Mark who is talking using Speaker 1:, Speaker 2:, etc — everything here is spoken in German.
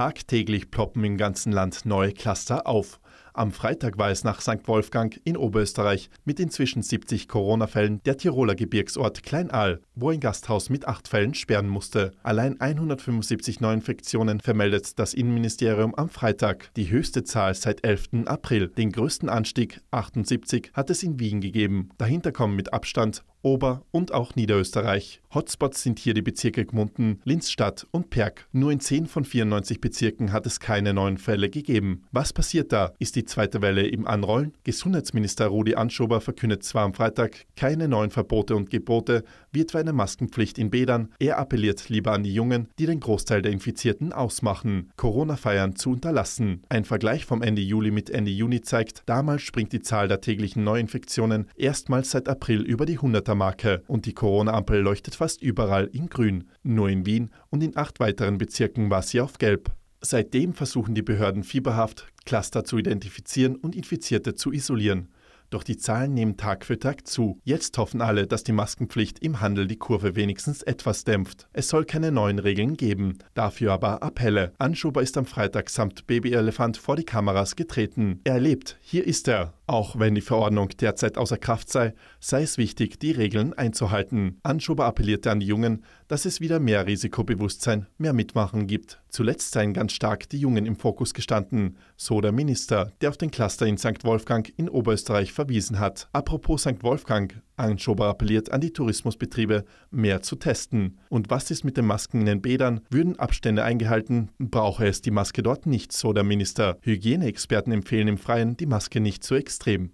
Speaker 1: Tagtäglich ploppen im ganzen Land neue Cluster auf. Am Freitag war es nach St. Wolfgang in Oberösterreich mit inzwischen 70 Corona-Fällen der Tiroler Gebirgsort Kleinal, wo ein Gasthaus mit acht Fällen sperren musste. Allein 175 Neuinfektionen vermeldet das Innenministerium am Freitag, die höchste Zahl seit 11. April. Den größten Anstieg, 78, hat es in Wien gegeben. Dahinter kommen mit Abstand Ober- und auch Niederösterreich. Hotspots sind hier die Bezirke Gmunden, Linzstadt und Perg. Nur in 10 von 94 Bezirken hat es keine neuen Fälle gegeben. Was passiert da? Ist ist die zweite Welle im Anrollen. Gesundheitsminister Rudi Anschober verkündet zwar am Freitag keine neuen Verbote und Gebote, wie etwa eine Maskenpflicht in Bädern. Er appelliert lieber an die Jungen, die den Großteil der Infizierten ausmachen, Corona-Feiern zu unterlassen. Ein Vergleich vom Ende Juli mit Ende Juni zeigt, damals springt die Zahl der täglichen Neuinfektionen erstmals seit April über die 100er-Marke und die Corona-Ampel leuchtet fast überall in grün. Nur in Wien und in acht weiteren Bezirken war sie auf gelb. Seitdem versuchen die Behörden fieberhaft, Cluster zu identifizieren und Infizierte zu isolieren. Doch die Zahlen nehmen Tag für Tag zu. Jetzt hoffen alle, dass die Maskenpflicht im Handel die Kurve wenigstens etwas dämpft. Es soll keine neuen Regeln geben. Dafür aber Appelle. Anschuber ist am Freitag samt Babyelefant vor die Kameras getreten. Er lebt. Hier ist er. Auch wenn die Verordnung derzeit außer Kraft sei, sei es wichtig, die Regeln einzuhalten. Anschober appellierte an die Jungen, dass es wieder mehr Risikobewusstsein, mehr Mitmachen gibt. Zuletzt seien ganz stark die Jungen im Fokus gestanden, so der Minister, der auf den Cluster in St. Wolfgang in Oberösterreich verwiesen hat. Apropos St. Wolfgang, Anschober appelliert an die Tourismusbetriebe, mehr zu testen. Und was ist mit den Masken in den Bädern? Würden Abstände eingehalten, brauche es die Maske dort nicht, so der Minister. Hygieneexperten empfehlen im Freien, die Maske nicht zu extrem.